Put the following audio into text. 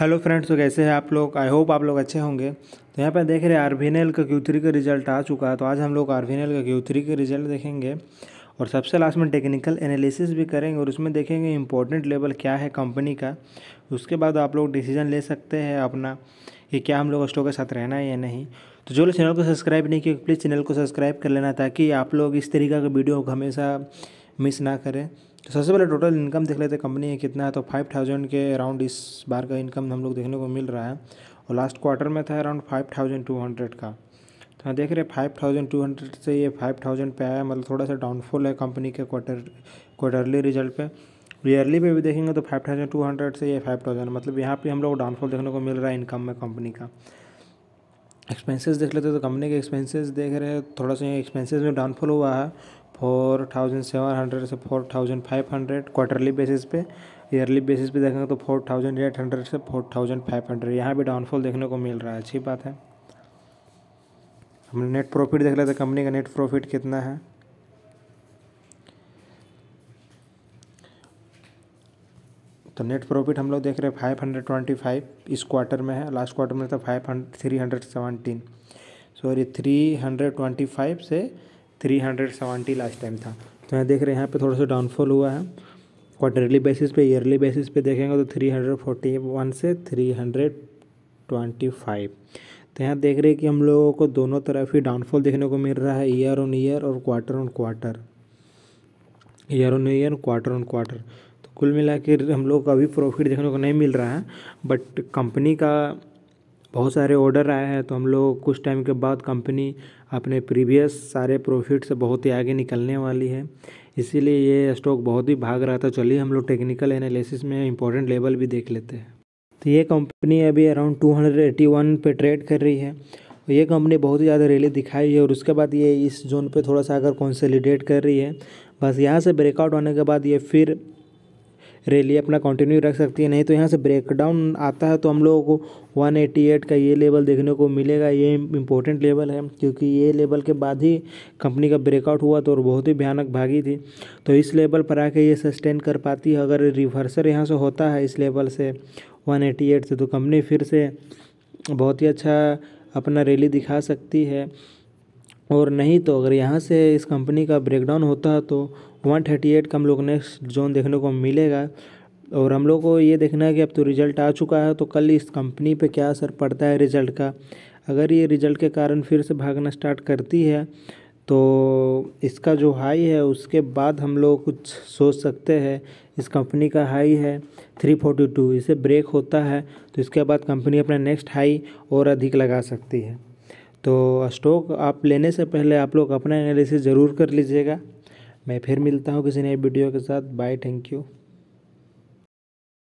hello friends तो कैसे हैं आप लोग आई होप आप लोग अच्छे होंगे तो यहाँ पर देख रहे हैं आरवीनेल का क्यू थ्री का रिजल्ट आ चुका है तो आज हम लोग आरवीनेल का क्यू थ्री का रिजल्ट देखेंगे और सबसे लास्ट में टेक्निकल एनालिसिस भी करेंगे और उसमें देखेंगे इंपॉर्टेंट लेवल क्या है कंपनी का उसके बाद आप लोग डिसीजन ले सकते हैं अपना कि क्या हम लोग स्टॉक के साथ रहना है या नहीं तो जो लोग चैनल को सब्सक्राइब नहीं किया प्लीज़ चैनल को सब्सक्राइब कर लेना ताकि आप लोग इस तरीके का वीडियो हमेशा मिस ना करें तो सबसे पहले टोटल इनकम देख लेते कंपनी है कितना है तो फाइव थाउजेंड के अराउंड इस बार का इनकम हम लोग देखने को मिल रहा है और लास्ट क्वार्टर में था around five thousand two hundred का तो हाँ देख रहे फाइव थाउजेंड टू हंड्रेड से ये फाइव थाउजेंड पे आया मतलब थोड़ा सा डाउनफॉल है कंपनी के क्वार्टर क्वार्टरली रिजल्ट पे ईयरली पे भी देखेंगे तो फाइव थाउजेंड टू हंड्रेड से ये फाइव थाउजेंड मतलब यहाँ पे हम लोग डाउनफॉल देखने को मिल रहा है इनकम में कंपनी का एक्सपेंसेस देख लेते तो कंपनी के एक्सपेंसेस देख रहे हैं थोड़ा सा एक्सपेंसेस में डाउनफॉल हुआ है फोर थाउजेंड सेवन हंड्रेड से four thousand five hundred quarterly basis पे ईयरली बेसिस पे देखेंगे तो फोर थाउजेंड एट हंड्रेड से फोर थाउजेंड फाइव हंड्रेड यहाँ भी डाउनफॉल देखने को मिल रहा है अच्छी बात है हमने नेट प्रॉफिट देख लेते कंपनी का नेट प्रॉफिट कितना है तो नेट प्रॉफिट हम लोग देख रहे हैं फाइव हंड्रेड ट्वेंटी फाइव इस क्वार्टर में है लास्ट क्वार्टर में था five three hundred seventeen sorry three hundred twenty five से three hundred seventy last time था तो यहाँ देख रहे हैं यहाँ पे थोड़ा सा डाउनफॉल हुआ है क्वार्टरली बेसिस पे ईयरली बेसिस पे देखेंगे तो थ्री हंड्रेड फोर्टी वन से थ्री हंड्रेड ट्वेंटी फाइव तो यहाँ देख रहे हैं कि हम लोगों को दोनों तरफ ही डाउनफॉल देखने को मिल रहा है ईयर ऑन ईयर और quarter on quarter year on year quarter on quarter तो कुल मिला हम लोग को अभी प्रॉफिट देखने को नहीं मिल रहा है बट कंपनी का बहुत सारे ऑर्डर आए हैं तो हम लोग कुछ टाइम के बाद कंपनी अपने प्रीवियस सारे प्रॉफिट से बहुत ही आगे निकलने वाली है इसीलिए ये स्टॉक बहुत ही भाग रहा था चलिए हम लोग टेक्निकल एनालिसिस में इंपॉर्टेंट लेवल भी देख लेते हैं तो ये कंपनी अभी अराउंड टू पे ट्रेड कर रही है ये कंपनी बहुत ही ज़्यादा रैली दिखाई है और उसके बाद ये इस जोन पे थोड़ा सा अगर कॉन्सलीडेट कर रही है बस यहाँ से ब्रेकआउट होने के बाद ये फिर रैली अपना कंटिन्यू रख सकती है नहीं तो यहाँ से ब्रेकडाउन आता है तो हम लोगों को 188 का ये लेवल देखने को मिलेगा ये इंपॉर्टेंट लेवल है क्योंकि ये लेवल के बाद ही कंपनी का ब्रेकआउट हुआ तो और बहुत ही भयानक भागी थी तो इस लेवल पर आके ये सस्टेन कर पाती है अगर रिवर्सर यहाँ से होता है इस लेवल से वन से तो कंपनी फिर से बहुत ही अच्छा अपना रैली दिखा सकती है और नहीं तो अगर यहाँ से इस कंपनी का ब्रेकडाउन होता तो वन थर्टी एट का हम लोग नेक्स्ट जोन देखने को मिलेगा और हम लोग को ये देखना है कि अब तो रिज़ल्ट आ चुका है तो कल इस कंपनी पे क्या असर पड़ता है रिज़ल्ट का अगर ये रिज़ल्ट के कारण फिर से भागना स्टार्ट करती है तो इसका जो हाई है उसके बाद हम लोग कुछ सोच सकते हैं इस कंपनी का हाई है थ्री फोर्टी टू इसे ब्रेक होता है तो इसके बाद कंपनी अपना नेक्स्ट हाई और अधिक लगा सकती है तो स्टॉक आप लेने से पहले आप लोग अपना एनालिसिस ज़रूर कर लीजिएगा मैं फिर मिलता हूँ किसी नए वीडियो के साथ बाय थैंक यू